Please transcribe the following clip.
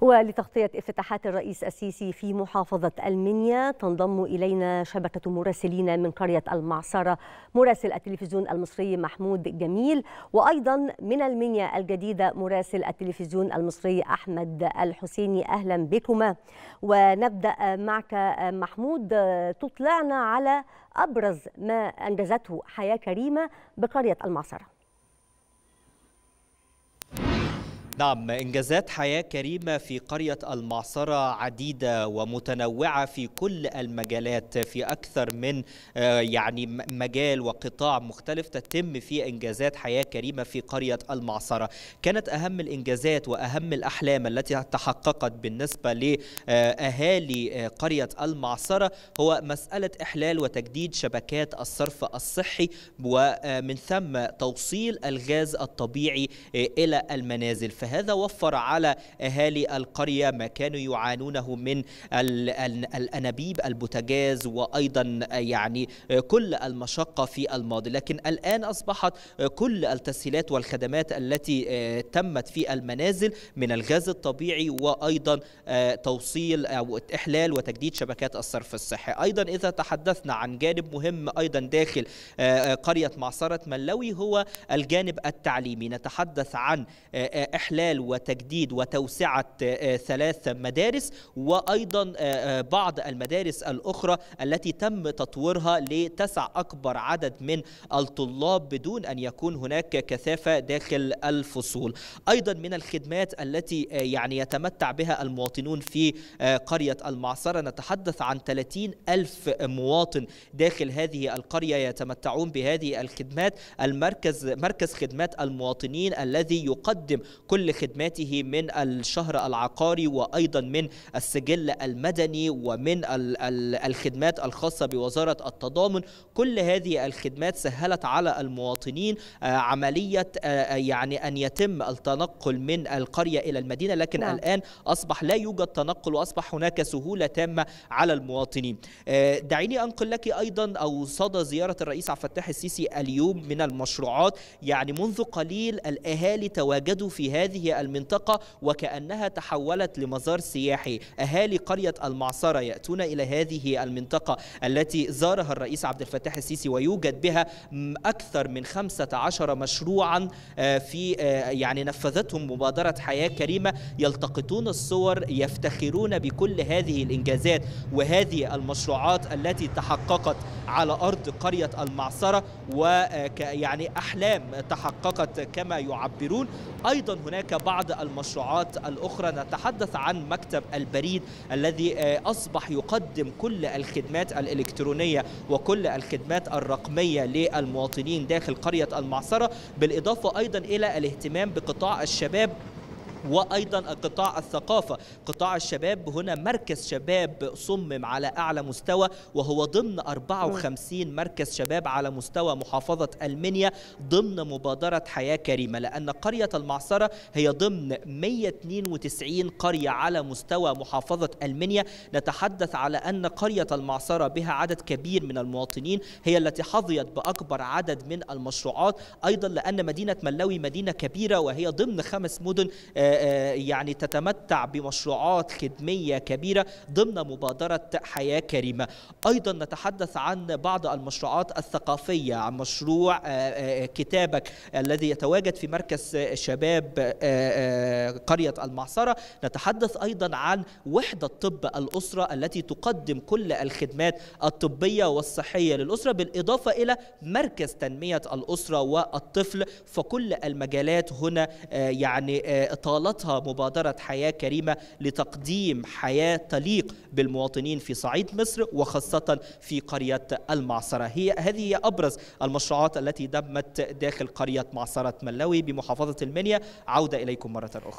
ولتغطية افتتاحات الرئيس السيسي في محافظة المنيا تنضم إلينا شبكة مراسلين من قرية المعصرة مراسل التلفزيون المصري محمود جميل وأيضا من المنيا الجديدة مراسل التلفزيون المصري أحمد الحسيني أهلا بكما ونبدأ معك محمود تطلعنا على أبرز ما أنجزته حياة كريمة بقرية المعصرة نعم إنجازات حياة كريمة في قرية المعصرة عديدة ومتنوعة في كل المجالات في أكثر من آه، يعني مجال وقطاع مختلف تتم في إنجازات حياة كريمة في قرية المعصرة كانت أهم الإنجازات وأهم الأحلام التي تحققت بالنسبة لأهالي آه، قرية المعصرة هو مسألة إحلال وتجديد شبكات الصرف الصحي ومن آه، ثم توصيل الغاز الطبيعي إلى المنازل فهذا وفر على أهالي القرية ما كانوا يعانونه من الأنابيب البوتاجاز وأيضا يعني كل المشقة في الماضي لكن الآن أصبحت كل التسهيلات والخدمات التي آه، تمت في المنازل من الغاز الطبيعي وأيضا آه، توصيل أو آه، إحلال وتجديد شبكات الصرف الصحي أيضا إذا تحدثنا عن جانب مهم أيضا داخل قرية معصرة ملوي هو الجانب التعليمي نتحدث عن إحلال استقلال وتجديد وتوسعة آه، ثلاث مدارس وأيضا آه، آه، بعض المدارس الأخرى التي تم تطويرها لتسع أكبر عدد من الطلاب بدون أن يكون هناك كثافة داخل الفصول أيضا من الخدمات التي يعني يتمتع بها المواطنون في قرية المعصرة نتحدث عن 30 ألف مواطن داخل هذه القرية يتمتعون بهذه الخدمات المركز مركز خدمات المواطنين الذي يقدم كل لخدماته خدماته من الشهر العقاري وايضا من السجل المدني ومن الخدمات الخاصه بوزاره التضامن كل هذه الخدمات سهلت على المواطنين آه، عمليه آه، آه، يعني ان يتم التنقل من القريه الى المدينه لكن نعم. الان اصبح لا يوجد تنقل واصبح هناك سهوله تامه على المواطنين دعيني انقل لك ايضا او صدى زياره الرئيس عبد الفتاح السيسي اليوم من المشروعات يعني منذ قليل الاهالي تواجدوا في هذه هذه المنطقة وكأنها تحولت لمزار سياحي أهالي قرية المعصرة يأتون إلى هذه المنطقة التي زارها الرئيس عبد الفتاح السيسي ويوجد بها أكثر من 15 مشروعا آه، في آه، يعني نفذتهم مبادرة حياة كريمة يلتقطون الصور يفتخرون بكل هذه الإنجازات وهذه المشروعات التي تحققت على أرض قرية المعصرة ويعني أحلام تحققت كما يعبرون أيضا هناك هناك بعض المشروعات الأخرى نتحدث عن مكتب البريد الذي آه، أصبح يقدم كل الخدمات الإلكترونية وكل الخدمات الرقمية للمواطنين داخل قرية المعصرة بالإضافة أيضا إلى الاهتمام بقطاع الشباب وايضا قطاع الثقافه قطاع الشباب هنا مركز شباب صمم على اعلى مستوى وهو ضمن 54 مركز شباب على مستوى محافظه المنيا ضمن مبادره حياه كريمه لان قريه المعصره هي ضمن 192 قريه على مستوى محافظه المنيا نتحدث على ان قريه المعصره بها عدد كبير من المواطنين هي التي حظيت باكبر عدد من المشروعات ايضا لان مدينه ملاوي مدينه كبيره وهي ضمن خمس مدن آه، يعني تتمتع بمشروعات خدميه كبيره ضمن مبادره حياه كريمه. ايضا نتحدث عن بعض المشروعات الثقافيه عن مشروع آه، آه، كتابك الذي يتواجد في مركز شباب آه، قريه المعصره، نتحدث ايضا عن وحده طب الاسره التي تقدم كل الخدمات الطبيه والصحيه للاسره بالاضافه الى مركز تنميه الاسره والطفل فكل المجالات هنا يعني طالب طالتها مبادرة حياة كريمة لتقديم حياة تليق بالمواطنين في صعيد مصر وخاصة في قرية المعصرة هي هذه هي أبرز المشروعات التي دمت داخل قرية معصرة ملوي بمحافظة المنيا عودة إليكم مرة أخرى